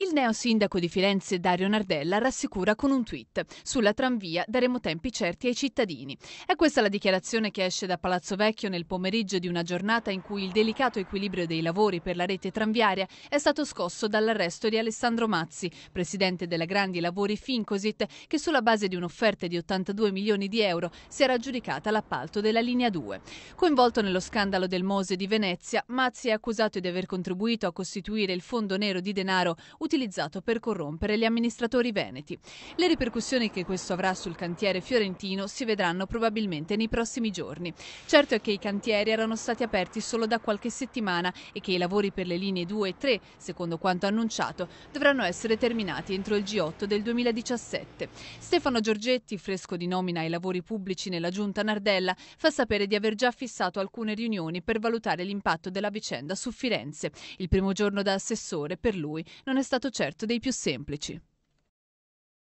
Il neosindaco di Firenze Dario Nardella rassicura con un tweet. Sulla tranvia daremo tempi certi ai cittadini. È questa la dichiarazione che esce da Palazzo Vecchio nel pomeriggio di una giornata in cui il delicato equilibrio dei lavori per la rete tranviaria è stato scosso dall'arresto di Alessandro Mazzi, presidente della Grandi Lavori Fincosit, che sulla base di un'offerta di 82 milioni di euro si era aggiudicata l'appalto della linea 2. Coinvolto nello scandalo del Mose di Venezia, Mazzi è accusato di aver contribuito a costituire il fondo nero di denaro utilizzato per corrompere gli amministratori veneti. Le ripercussioni che questo avrà sul cantiere fiorentino si vedranno probabilmente nei prossimi giorni. Certo è che i cantieri erano stati aperti solo da qualche settimana e che i lavori per le linee 2 e 3, secondo quanto annunciato, dovranno essere terminati entro il G8 del 2017. Stefano Giorgetti, fresco di nomina ai lavori pubblici nella giunta Nardella, fa sapere di aver già fissato alcune riunioni per valutare l'impatto della vicenda su Firenze. Il primo giorno da assessore per lui non è stato stato certo dei più semplici.